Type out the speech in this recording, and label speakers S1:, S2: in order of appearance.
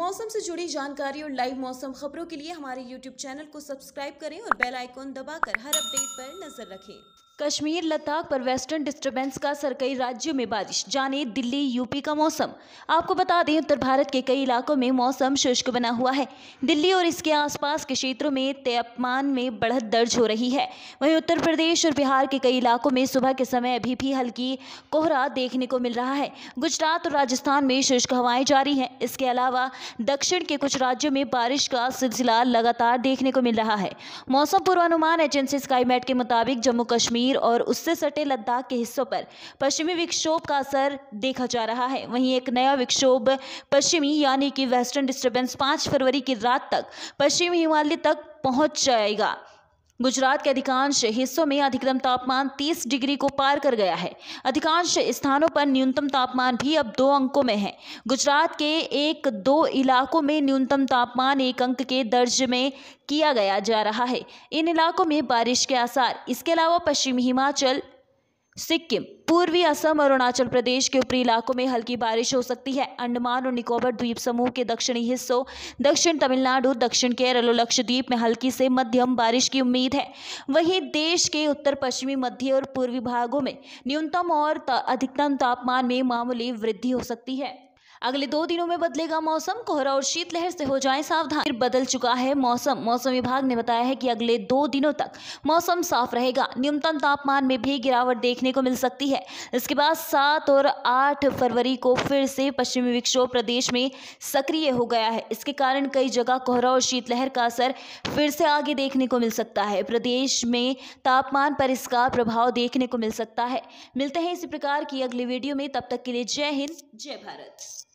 S1: मौसम से जुड़ी जानकारी और लाइव मौसम खबरों के लिए हमारे यूट्यूब चैनल को सब्सक्राइब करें और बेल आइकॉन दबाकर हर अपडेट पर नजर रखें कश्मीर लद्दाख पर वेस्टर्न डिस्टरबेंस का असर कई राज्यों में बारिश जाने दिल्ली यूपी का मौसम आपको बता दें उत्तर भारत के कई इलाकों में मौसम शुष्क बना हुआ है दिल्ली और इसके आसपास के क्षेत्रों में तापमान में बढ़त दर्ज हो रही है वहीं उत्तर प्रदेश और बिहार के कई इलाकों में सुबह के समय अभी भी हल्की कोहरा देखने को मिल रहा है गुजरात और राजस्थान में शुष्क हवाएं जारी हैं इसके अलावा दक्षिण के कुछ राज्यों में बारिश का सिलसिला लगातार देखने को मिल रहा है मौसम पूर्वानुमान एजेंसी स्काईमेट के मुताबिक जम्मू कश्मीर कश्मीर और उससे सटे लद्दाख के हिस्सों पर पश्चिमी विक्षोभ का असर देखा जा रहा है वहीं एक नया विक्षोभ पश्चिमी यानी कि वेस्टर्न डिस्टर्बेंस पाँच फरवरी की रात तक पश्चिमी हिमालय तक पहुंच जाएगा गुजरात के अधिकांश हिस्सों में अधिकतम तापमान 30 डिग्री को पार कर गया है अधिकांश स्थानों पर न्यूनतम तापमान भी अब दो अंकों में है गुजरात के एक दो इलाकों में न्यूनतम तापमान एक अंक के दर्ज में किया गया जा रहा है इन इलाकों में बारिश के आसार इसके अलावा पश्चिमी हिमाचल सिक्किम पूर्वी असम और अरुणाचल प्रदेश के ऊपरी इलाकों में हल्की बारिश हो सकती है अंडमान और निकोबर द्वीप समूह के दक्षिणी हिस्सों दक्षिण तमिलनाडु दक्षिण केरल और लक्षद्वीप में हल्की से मध्यम बारिश की उम्मीद है वहीं देश के उत्तर पश्चिमी मध्य और पूर्वी भागों में न्यूनतम और अधिकतम तापमान में मामूली वृद्धि हो सकती है अगले दो दिनों में बदलेगा मौसम कोहरा और शीतलहर से हो जाए सावधान फिर बदल चुका है मौसम मौसम विभाग ने बताया है कि अगले दो दिनों तक मौसम साफ रहेगा न्यूनतम तापमान में भी गिरावट देखने को मिल सकती है इसके बाद सात और आठ फरवरी को फिर से पश्चिमी विक्षोभ प्रदेश में सक्रिय हो गया है इसके कारण कई जगह कोहरा और शीतलहर का असर फिर से आगे देखने को मिल सकता है प्रदेश में तापमान पर इसका प्रभाव देखने को मिल सकता है मिलते हैं इसी प्रकार की अगली वीडियो में तब तक के लिए जय हिंद जय भारत